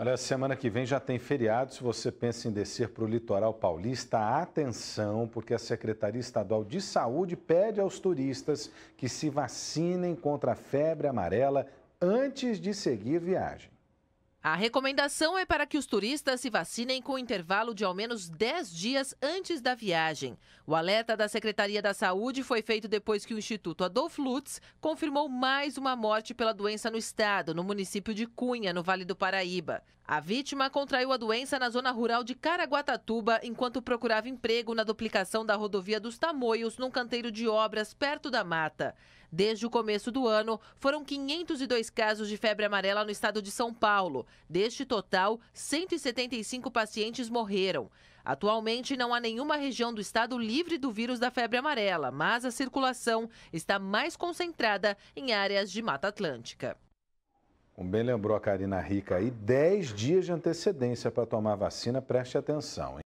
Olha, semana que vem já tem feriado. Se você pensa em descer para o litoral paulista, atenção, porque a Secretaria Estadual de Saúde pede aos turistas que se vacinem contra a febre amarela antes de seguir viagem. A recomendação é para que os turistas se vacinem com intervalo de ao menos 10 dias antes da viagem. O alerta da Secretaria da Saúde foi feito depois que o Instituto Adolfo Lutz confirmou mais uma morte pela doença no estado, no município de Cunha, no Vale do Paraíba. A vítima contraiu a doença na zona rural de Caraguatatuba enquanto procurava emprego na duplicação da rodovia dos Tamoios, num canteiro de obras perto da mata. Desde o começo do ano, foram 502 casos de febre amarela no estado de São Paulo. Deste total, 175 pacientes morreram. Atualmente, não há nenhuma região do estado livre do vírus da febre amarela, mas a circulação está mais concentrada em áreas de Mata Atlântica. Como bem lembrou a Karina Rica aí, 10 dias de antecedência para tomar vacina, preste atenção. Hein?